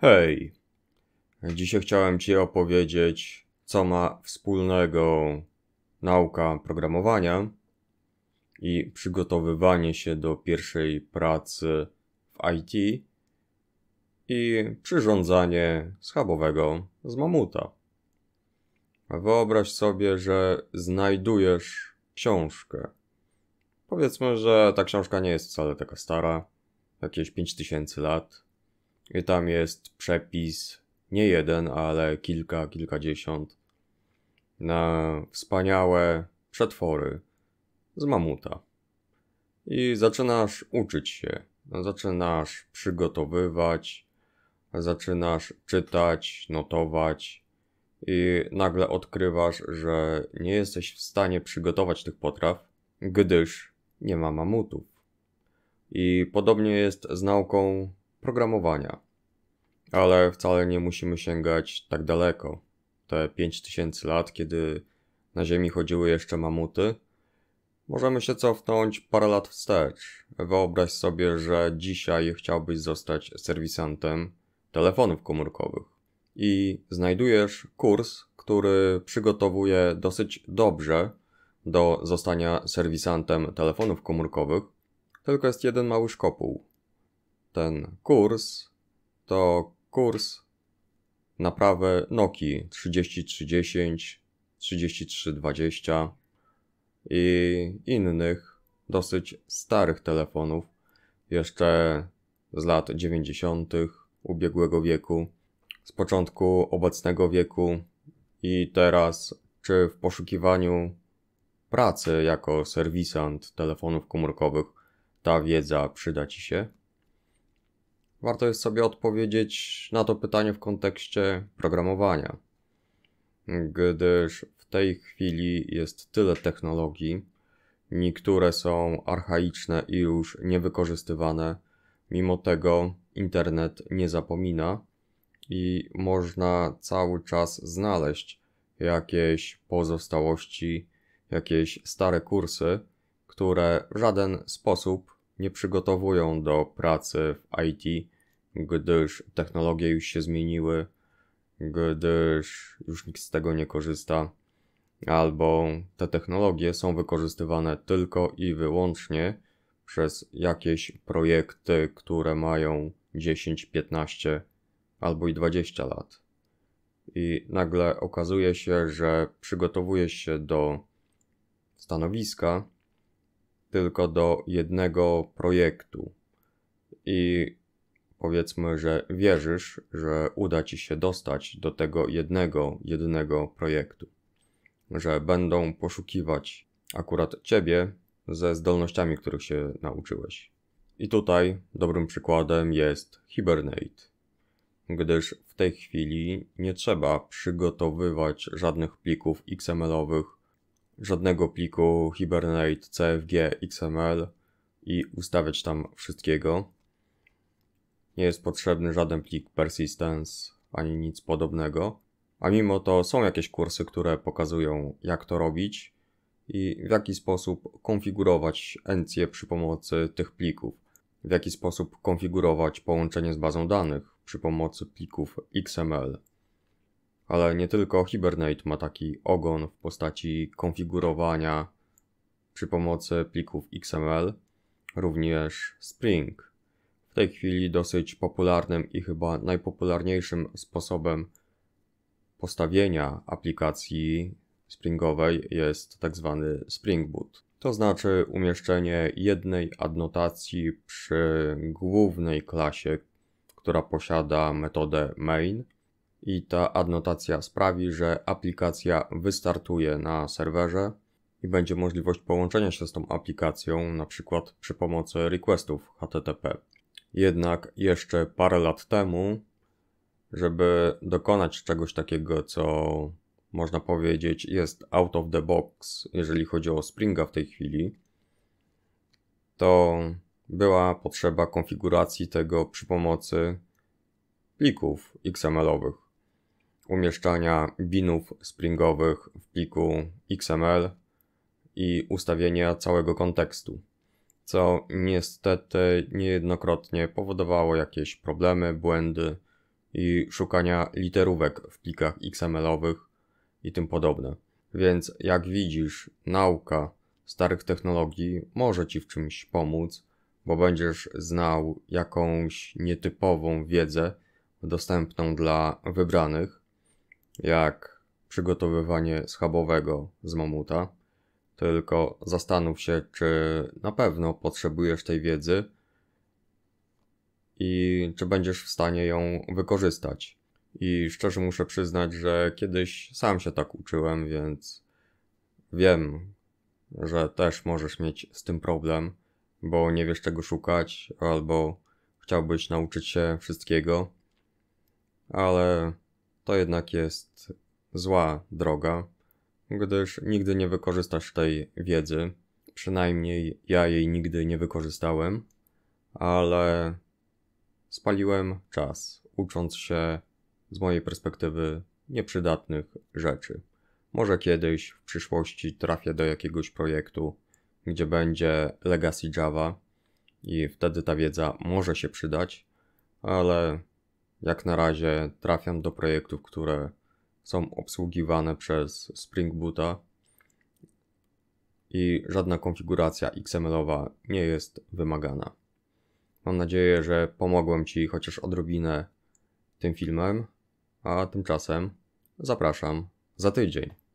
Hej, dzisiaj chciałem Ci opowiedzieć, co ma wspólnego nauka programowania i przygotowywanie się do pierwszej pracy w IT i przyrządzanie schabowego z mamuta. Wyobraź sobie, że znajdujesz książkę. Powiedzmy, że ta książka nie jest wcale taka stara, jakieś 5000 lat i tam jest przepis, nie jeden, ale kilka, kilkadziesiąt, na wspaniałe przetwory z mamuta. I zaczynasz uczyć się, zaczynasz przygotowywać, zaczynasz czytać, notować i nagle odkrywasz, że nie jesteś w stanie przygotować tych potraw, gdyż nie ma mamutów. I podobnie jest z nauką programowania. Ale wcale nie musimy sięgać tak daleko. Te 5000 lat, kiedy na Ziemi chodziły jeszcze mamuty, możemy się cofnąć parę lat wstecz. Wyobraź sobie, że dzisiaj chciałbyś zostać serwisantem telefonów komórkowych i znajdujesz kurs, który przygotowuje dosyć dobrze do zostania serwisantem telefonów komórkowych, tylko jest jeden mały szkopuł ten kurs to kurs naprawy Noki 3030, 3320 i innych dosyć starych telefonów jeszcze z lat 90. ubiegłego wieku, z początku obecnego wieku i teraz czy w poszukiwaniu pracy jako serwisant telefonów komórkowych ta wiedza przyda Ci się? warto jest sobie odpowiedzieć na to pytanie w kontekście programowania. Gdyż w tej chwili jest tyle technologii, niektóre są archaiczne i już niewykorzystywane, mimo tego internet nie zapomina i można cały czas znaleźć jakieś pozostałości, jakieś stare kursy, które w żaden sposób nie przygotowują do pracy w IT gdyż technologie już się zmieniły, gdyż już nikt z tego nie korzysta, albo te technologie są wykorzystywane tylko i wyłącznie przez jakieś projekty, które mają 10, 15 albo i 20 lat. I nagle okazuje się, że przygotowuje się do stanowiska tylko do jednego projektu. I powiedzmy, że wierzysz, że uda ci się dostać do tego jednego, jedynego projektu, że będą poszukiwać akurat ciebie ze zdolnościami, których się nauczyłeś. I tutaj dobrym przykładem jest Hibernate, gdyż w tej chwili nie trzeba przygotowywać żadnych plików XML-owych, żadnego pliku Hibernate, CFG, XML i ustawiać tam wszystkiego nie jest potrzebny żaden plik persistence ani nic podobnego. A mimo to są jakieś kursy, które pokazują jak to robić i w jaki sposób konfigurować encję przy pomocy tych plików. W jaki sposób konfigurować połączenie z bazą danych przy pomocy plików XML. Ale nie tylko Hibernate ma taki ogon w postaci konfigurowania przy pomocy plików XML, również Spring tej chwili dosyć popularnym i chyba najpopularniejszym sposobem postawienia aplikacji springowej jest tak zwany Spring Boot. To znaczy umieszczenie jednej adnotacji przy głównej klasie, która posiada metodę main i ta adnotacja sprawi, że aplikacja wystartuje na serwerze i będzie możliwość połączenia się z tą aplikacją, na przykład przy pomocy requestów HTTP. Jednak jeszcze parę lat temu, żeby dokonać czegoś takiego, co można powiedzieć jest out of the box, jeżeli chodzi o Springa w tej chwili, to była potrzeba konfiguracji tego przy pomocy plików XML-owych, umieszczania binów springowych w pliku XML i ustawienia całego kontekstu co niestety niejednokrotnie powodowało jakieś problemy, błędy i szukania literówek w plikach XML-owych i tym podobne. Więc jak widzisz, nauka starych technologii może Ci w czymś pomóc, bo będziesz znał jakąś nietypową wiedzę dostępną dla wybranych, jak przygotowywanie schabowego z mamuta, tylko zastanów się, czy na pewno potrzebujesz tej wiedzy i czy będziesz w stanie ją wykorzystać. I szczerze muszę przyznać, że kiedyś sam się tak uczyłem, więc wiem, że też możesz mieć z tym problem, bo nie wiesz czego szukać, albo chciałbyś nauczyć się wszystkiego, ale to jednak jest zła droga gdyż nigdy nie wykorzystasz tej wiedzy. Przynajmniej ja jej nigdy nie wykorzystałem, ale spaliłem czas, ucząc się z mojej perspektywy nieprzydatnych rzeczy. Może kiedyś w przyszłości trafię do jakiegoś projektu, gdzie będzie Legacy Java i wtedy ta wiedza może się przydać, ale jak na razie trafiam do projektów, które są obsługiwane przez Spring Boota i żadna konfiguracja XML-owa nie jest wymagana. Mam nadzieję, że pomogłem Ci chociaż odrobinę tym filmem, a tymczasem zapraszam za tydzień.